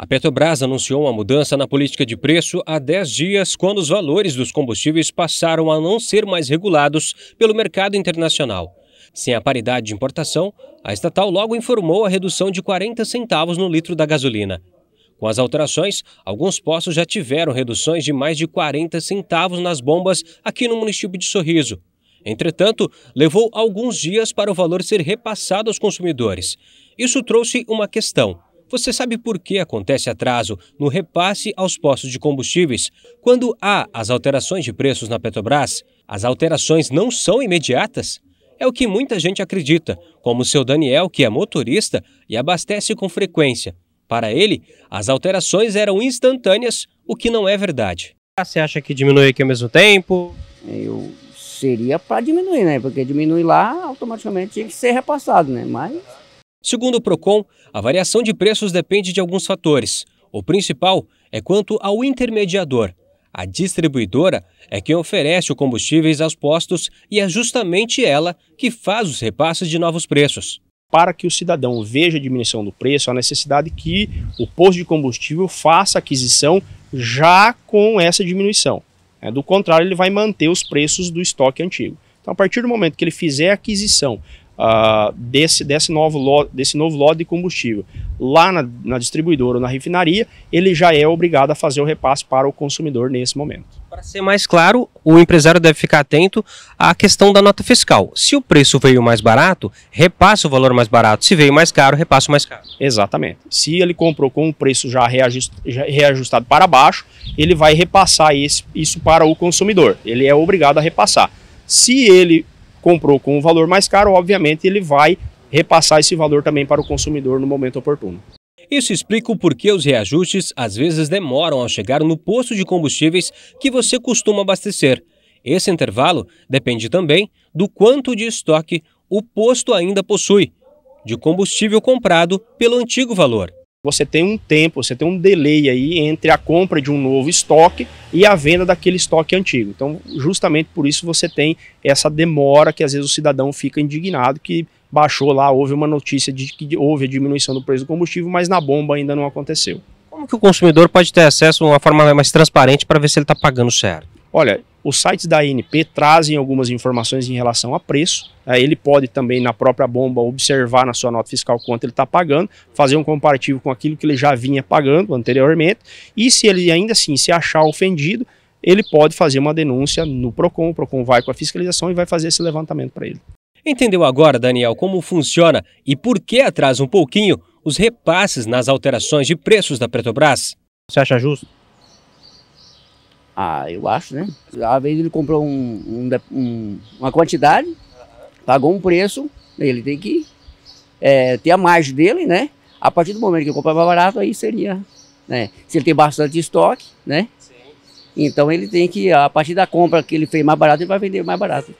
A Petrobras anunciou uma mudança na política de preço há 10 dias, quando os valores dos combustíveis passaram a não ser mais regulados pelo mercado internacional. Sem a paridade de importação, a estatal logo informou a redução de 40 centavos no litro da gasolina. Com as alterações, alguns postos já tiveram reduções de mais de 40 centavos nas bombas aqui no município de Sorriso. Entretanto, levou alguns dias para o valor ser repassado aos consumidores. Isso trouxe uma questão. Você sabe por que acontece atraso no repasse aos postos de combustíveis? Quando há as alterações de preços na Petrobras, as alterações não são imediatas? É o que muita gente acredita, como o seu Daniel, que é motorista e abastece com frequência. Para ele, as alterações eram instantâneas, o que não é verdade. Ah, você acha que diminui aqui ao mesmo tempo? Eu seria para diminuir, né? Porque diminui lá, automaticamente tinha que ser repassado, né? Mas Segundo o Procon, a variação de preços depende de alguns fatores. O principal é quanto ao intermediador. A distribuidora é quem oferece os combustíveis aos postos e é justamente ela que faz os repasses de novos preços. Para que o cidadão veja a diminuição do preço, há necessidade que o posto de combustível faça aquisição já com essa diminuição. Né? Do contrário, ele vai manter os preços do estoque antigo. Então, a partir do momento que ele fizer a aquisição uh, desse, desse, novo lote, desse novo lote de combustível lá na, na, distribuidora ou na refinaria, ele já é obrigado a fazer o repasse para o consumidor nesse momento. Para ser mais claro, o empresário deve ficar atento à questão da nota fiscal. Se o preço veio mais barato, repassa o valor mais barato. Se veio mais caro, repassa o mais caro. Exatamente. Se ele comprou com o preço já, já reajustado para baixo, ele vai repassar esse, isso para o consumidor. Ele é obrigado a repassar. Se ele comprou com um valor mais caro, obviamente ele vai repassar esse valor também para o consumidor no momento oportuno. Isso explica o porquê os reajustes às vezes demoram a chegar no posto de combustíveis que você costuma abastecer. Esse intervalo depende também do quanto de estoque o posto ainda possui de combustível comprado pelo antigo valor você tem um tempo, você tem um delay aí entre a compra de um novo estoque e a venda daquele estoque antigo. Então, justamente por isso você tem essa demora que às vezes o cidadão fica indignado que baixou lá, houve uma notícia de que houve a diminuição do preço do combustível, mas na bomba ainda não aconteceu. Como que o consumidor pode ter acesso a uma forma mais transparente para ver se ele está pagando certo? Olha, os sites da ANP trazem algumas informações em relação a preço. Né? Ele pode também, na própria bomba, observar na sua nota fiscal quanto ele está pagando, fazer um comparativo com aquilo que ele já vinha pagando anteriormente. E se ele ainda assim se achar ofendido, ele pode fazer uma denúncia no PROCON. O PROCON vai com a fiscalização e vai fazer esse levantamento para ele. Entendeu agora, Daniel, como funciona e por que atrasa um pouquinho os repasses nas alterações de preços da Petrobras? Você acha justo? Ah, eu acho, né? Às vezes ele comprou um, um, uma quantidade, pagou um preço, ele tem que é, ter a margem dele, né? A partir do momento que eu comprar mais barato, aí seria, né? Se ele tem bastante estoque, né? Então ele tem que, a partir da compra que ele fez mais barato, ele vai vender mais barato.